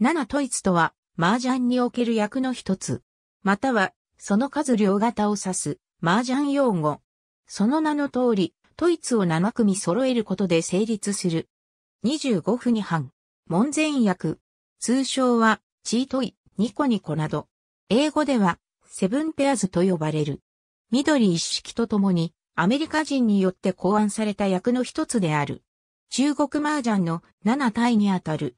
七トイツとは、麻雀における役の一つ。または、その数両型を指す、麻雀用語。その名の通り、トイツを七組揃えることで成立する。25分に半、門前役、通称は、チートイ、ニコニコなど。英語では、セブンペアズと呼ばれる。緑一式とともに、アメリカ人によって考案された役の一つである。中国麻雀の7体にあたる。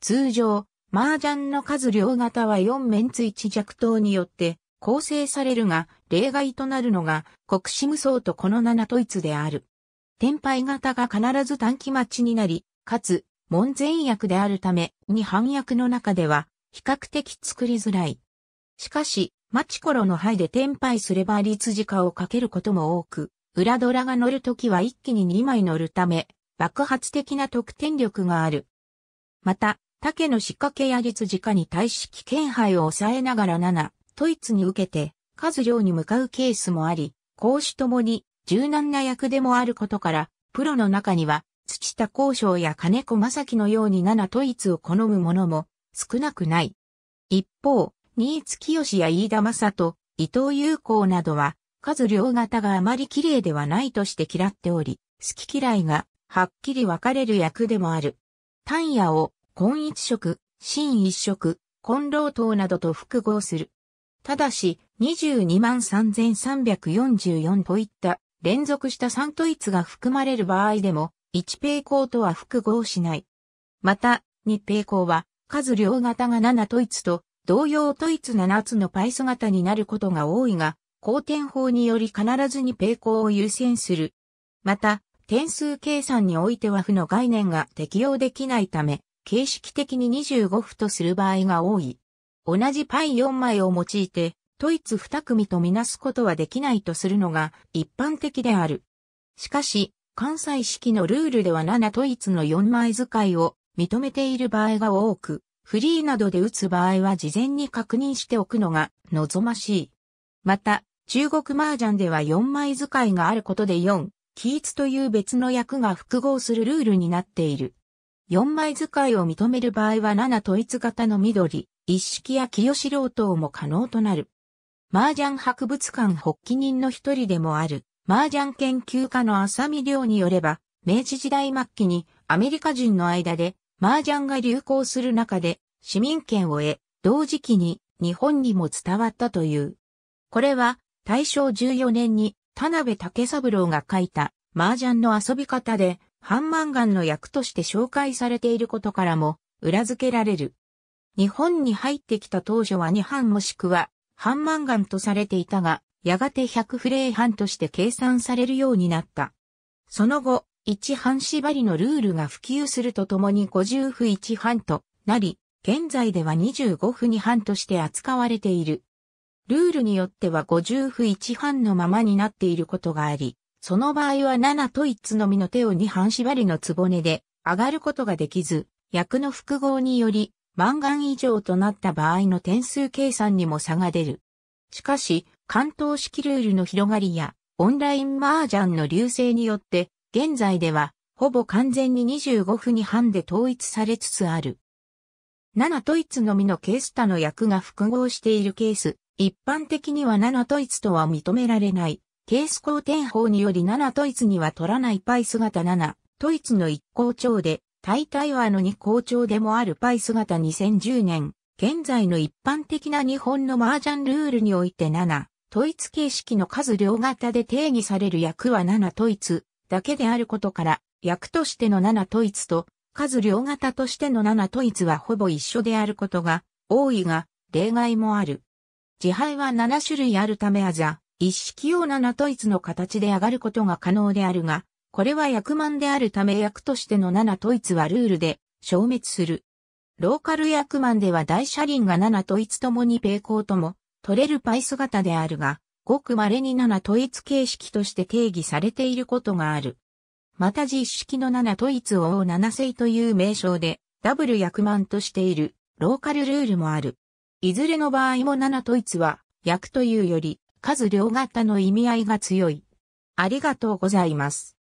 通常、麻雀の数両型は4面ン1弱等によって構成されるが、例外となるのが、国士無双とこの7統一である。天敗型が必ず短期待ちになり、かつ、門前役であるため、に反役の中では、比較的作りづらい。しかし、待ち頃の牌で天敗すれば立時化をかけることも多く、裏ドラが乗るときは一気に2枚乗るため、爆発的な得点力がある。また、竹の仕掛けや実直に対し危険杯を抑えながら7、ドイツに受けて、数量に向かうケースもあり、講師ともに柔軟な役でもあることから、プロの中には、土田交渉や金子正樹のように7トイツを好む者も少なくない。一方、新津清や飯田正人、伊藤友子などは、数量型があまり綺麗ではないとして嫌っており、好き嫌いがはっきり分かれる役でもある。単野を根一色、新一色、根老等などと複合する。ただし、223,344といった連続した3統一が含まれる場合でも、1平行とは複合しない。また、2平行は、数両型が7統一と、同様統一7つのパイソ型になることが多いが、後天法により必ずに平行を優先する。また、点数計算においては負の概念が適用できないため、形式的に25歩とする場合が多い。同じパイ4枚を用いて、ドイツ2組とみなすことはできないとするのが一般的である。しかし、関西式のルールでは7ドイツの4枚使いを認めている場合が多く、フリーなどで打つ場合は事前に確認しておくのが望ましい。また、中国麻雀では4枚使いがあることで4、キーツという別の役が複合するルールになっている。4枚使いを認める場合は7統一型の緑、一式や清志郎等も可能となる。麻雀博物館発起人の一人でもある、麻雀研究家の浅見亮によれば、明治時代末期にアメリカ人の間で麻雀が流行する中で市民権を得、同時期に日本にも伝わったという。これは大正14年に田辺竹三郎が書いた麻雀の遊び方で半ガ岩の役として紹介されていることからも裏付けられる。日本に入ってきた当初は二半もしくは半ガ岩とされていたが、やがて百フレー半として計算されるようになった。その後、一半縛りのルールが普及するとともに50負一半となり、現在では25負二半として扱われている。ルールによっては50負一半のままになっていることがあり、その場合は7と1のみの手を2半縛りのねで上がることができず、役の複合により、満願以上となった場合の点数計算にも差が出る。しかし、関東式ルールの広がりや、オンライン麻雀の流星によって、現在では、ほぼ完全に25分に半で統一されつつある。7と1のみのケース他の役が複合しているケース、一般的には7と1とは認められない。ケース公天法により7トイツには取らないパイ姿7、トイツの1校長で、大体はの2校長でもあるパイ姿2010年、現在の一般的な日本の麻雀ルールにおいて7、統一形式の数両型で定義される役は7統一だけであることから、役としての7統一と、数両型としての7統一はほぼ一緒であることが多いが、例外もある。自敗は7種類あるためあざ、一式用な統一の形で上がることが可能であるが、これは役満であるため役としての7統一はルールで消滅する。ローカル役満では大車輪が7統一ともに平行とも取れるパイ姿であるが、ごく稀に7統一形式として定義されていることがある。また実式の7統一ツを7世という名称でダブル役満としているローカルルールもある。いずれの場合も7統一は役というより数両型の意味合いが強い。ありがとうございます。